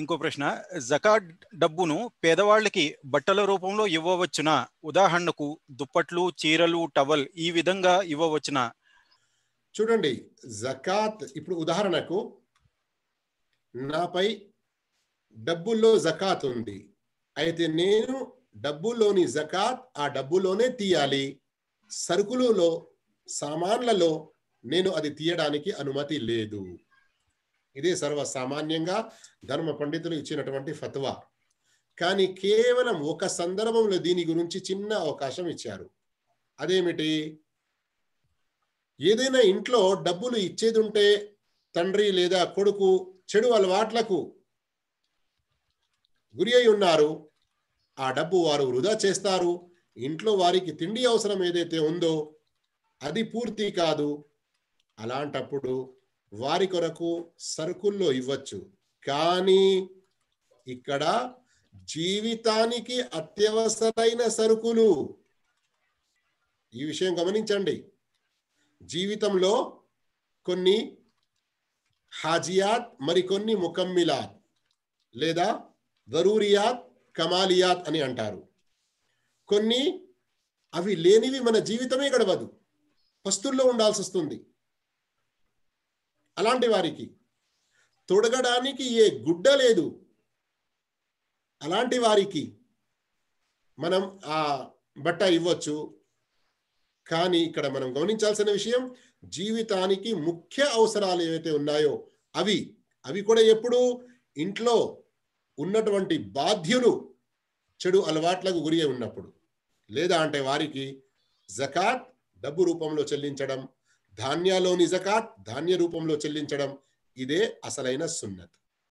ఇంకో ప్రశ్న జకాట్ డబ్బును పేదవాళ్ళకి బట్టల రూపంలో ఇవ్వవచ్చునా ఉదాహరణకు దుప్పట్లు చీరలు టవల్ ఈ విధంగా ఇవ్వవచ్చునా చూడండి జకాత్ ఇప్పుడు ఉదాహరణకు నాపై డబ్బుల్లో జకాత్ ఉంది అయితే నేను డబ్బులోని జకాత్ ఆ డబ్బులోనే తీయాలి సరుకులలో సామాన్లలో నేను అది తీయడానికి అనుమతి లేదు ఇది సర్వసామాన్యంగా ధర్మ పండితులు ఇచ్చినటువంటి ఫత్వా కానీ కేవలం ఒక సందర్భంలో దీని గురించి చిన్న అవకాశం ఇచ్చారు అదేమిటి ఏదైనా ఇంట్లో డబ్బులు ఇచ్చేది ఉంటే తండ్రి లేదా కొడుకు చెడు అలవాట్లకు గురి అయి ఉన్నారు ఆ డబ్బు వారు వృధా చేస్తారు ఇంట్లో వారికి తిండి అవసరం ఏదైతే ఉందో అది పూర్తి కాదు అలాంటప్పుడు వారి కొరకు సరుకుల్లో ఇవ్వచ్చు కానీ ఇక్కడ జీవితానికి అత్యవసరమైన సరుకులు ఈ విషయం గమనించండి జీవితంలో కొన్ని హాజియాత్ మరికొన్ని ముకమ్మిలాత్ లేదా జరూరియాత్ కమాలియాత్ అని అంటారు కొన్ని అవి లేనివి మన జీవితమే గడవదు పస్తుల్లో ఉండాల్సి వస్తుంది అలాంటి వారికి తొడగడానికి ఏ గుడ్డ లేదు అలాంటి వారికి మనం ఆ బట్ట ఇవ్వచ్చు కానీ ఇక్కడ మనం గమనించాల్సిన విషయం జీవితానికి ముఖ్య అవసరాలు ఏవైతే ఉన్నాయో అవి అవి కూడా ఎప్పుడు ఇంట్లో ఉన్నటువంటి బాధ్యులు చెడు అలవాట్లకు గురి ఉన్నప్పుడు లేదా అంటే వారికి జకాత్ డబ్బు రూపంలో చెల్లించడం ధాన్యాలోని జకాత్ ధాన్య రూపంలో చెల్లించడం ఇదే అసలైన సున్నత్